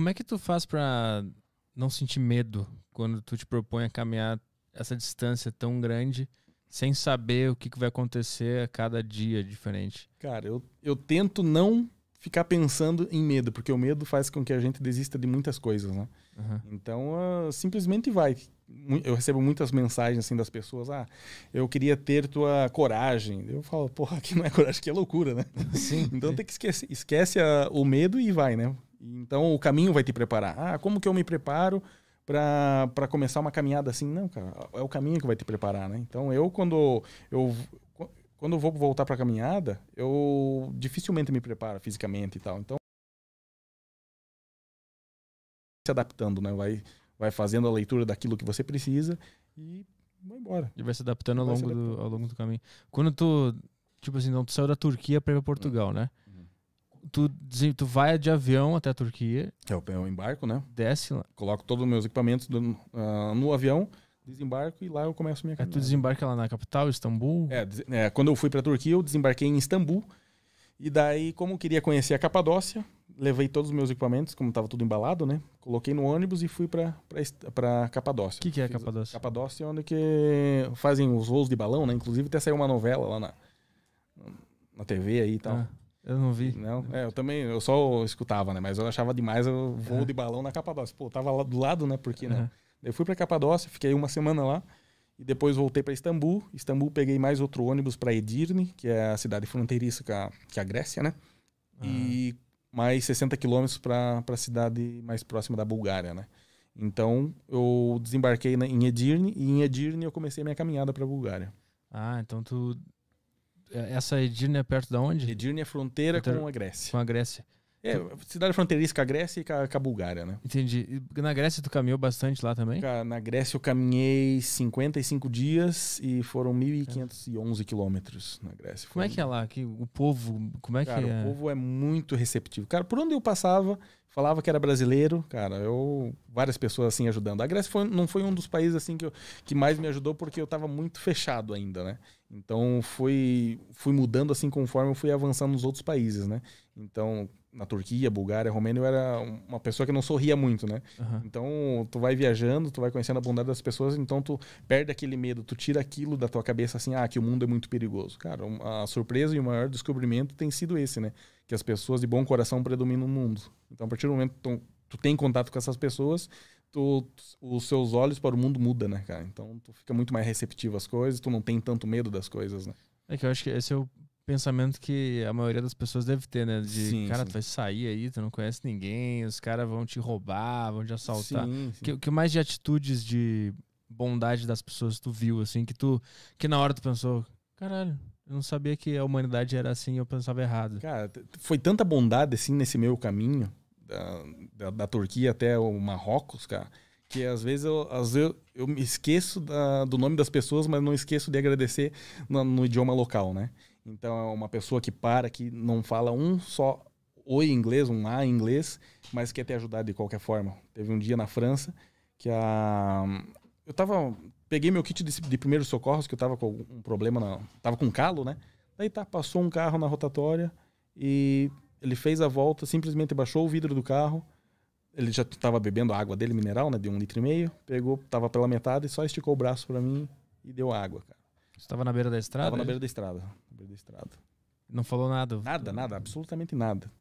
como é que tu faz para não sentir medo quando tu te propõe a caminhar essa distância tão grande sem saber o que, que vai acontecer a cada dia diferente? Cara, eu, eu tento não ficar pensando em medo, porque o medo faz com que a gente desista de muitas coisas, né? Uhum. Então, uh, simplesmente vai. Eu recebo muitas mensagens assim das pessoas, ah, eu queria ter tua coragem. Eu falo, porra, que não é coragem, que é loucura, né? Sim. então tem que esquecer, esquece a, ah, o medo e vai, né? Então o caminho vai te preparar. Ah, como que eu me preparo para começar uma caminhada assim? Não, cara, é o caminho que vai te preparar, né? Então eu quando eu quando eu vou voltar para a caminhada, eu dificilmente me preparo fisicamente e tal. Então se adaptando, né? Vai vai fazendo a leitura daquilo que você precisa e vai embora. E vai se adaptando, ao, longo adaptando. Do, ao longo do caminho. Quando tu, tipo assim, não, tu saiu da Turquia para ir para hum. Portugal, né? tu, tu vai de avião até a Turquia. É, é o embarco, né? Desce lá. Coloco todos os meus equipamentos do, uh, no avião, desembarco e lá eu começo minha caminhada. É, tu desembarca lá na capital, Istambul? É, é quando eu fui para a Turquia, eu desembarquei em Istambul. E daí, como eu queria conhecer a Capadócia, levei todos os meus equipamentos, como estava tudo embalado, né? Coloquei no ônibus e fui para Capadócia. O que, que é Capadócia? Capadócia é onde que fazem os voos de balão, né? Inclusive até saiu uma novela lá na, na TV aí e tal. Ah. Eu não vi. Não, é, eu também, eu só escutava, né? Mas eu achava demais o voo é. de balão na Capadócia. Pô, tava lá do lado, né? Porque, não né? Eu fui pra Capadócia, fiquei uma semana lá. E depois voltei para Istambul. Istambul peguei mais outro ônibus para Edirne, que é a cidade fronteiriça com a, com é a Grécia, né? E mais 60 quilômetros para a cidade mais próxima da Bulgária, né? Então eu desembarquei na, em Edirne e em Edirne eu comecei a minha caminhada para a Bulgária. Ah, então tu é, essa Edirne é perto de onde? Edirne é fronteira Inter... com a Grécia. Com a Grécia. É, cidade fronteiriça com a Grécia e com a, com a Bulgária, né? Entendi. E na Grécia tu caminhou bastante lá também? Na Grécia eu caminhei 55 dias e foram 1.511 quilômetros na Grécia. como é que é lá? Que o povo, como é cara, que é? o povo é muito receptivo. Cara, por onde eu passava, falava que era brasileiro, cara, eu várias pessoas assim ajudando. A Grécia foi, não foi um dos países assim que, eu, que mais me ajudou porque eu estava muito fechado ainda, né? Então fui fui mudando assim conforme eu fui avançando nos outros países, né? Então na Turquia, Bulgária, Romênia, eu era uma pessoa que não sorria muito, né? Uhum. Então, tu vai viajando, tu vai conhecendo a bondade das pessoas, então tu perde aquele medo, tu tira aquilo da tua cabeça assim, ah, que o mundo é muito perigoso. Cara, a surpresa e o maior descobrimento tem sido esse, né? Que as pessoas de bom coração predominam no mundo. Então, a partir do momento que tu, tu tem contato com essas pessoas, tu, os seus olhos para o mundo muda, né, cara? Então, tu fica muito mais receptivo às coisas, tu não tem tanto medo das coisas, né? É que eu acho que esse é o pensamento que a maioria das pessoas deve ter, né? De sim, cara, sim. tu vai sair aí, tu não conhece ninguém, os caras vão te roubar, vão te assaltar. Sim, sim. Que, que mais de atitudes de bondade das pessoas tu viu, assim, que tu. Que na hora tu pensou, caralho, eu não sabia que a humanidade era assim, eu pensava errado. Cara, foi tanta bondade assim nesse meu caminho, da, da, da Turquia até o Marrocos, cara, que às vezes eu, às vezes eu, eu me esqueço da, do nome das pessoas, mas não esqueço de agradecer no, no idioma local, né? Então é uma pessoa que para, que não fala um só oi em inglês, um a em inglês, mas quer te ajudar de qualquer forma. Teve um dia na França que a eu tava peguei meu kit de, de primeiros socorros que eu tava com um problema, na, tava com calo, né? Daí tá, passou um carro na rotatória e ele fez a volta, simplesmente baixou o vidro do carro. Ele já estava bebendo a água dele, mineral, né? De um litro e meio. Pegou, tava pela metade e só esticou o braço para mim e deu água, cara. Você tava na beira da estrada? Tava na é beira da estrada beira da estrada. Não falou nada? Nada, nada, absolutamente nada.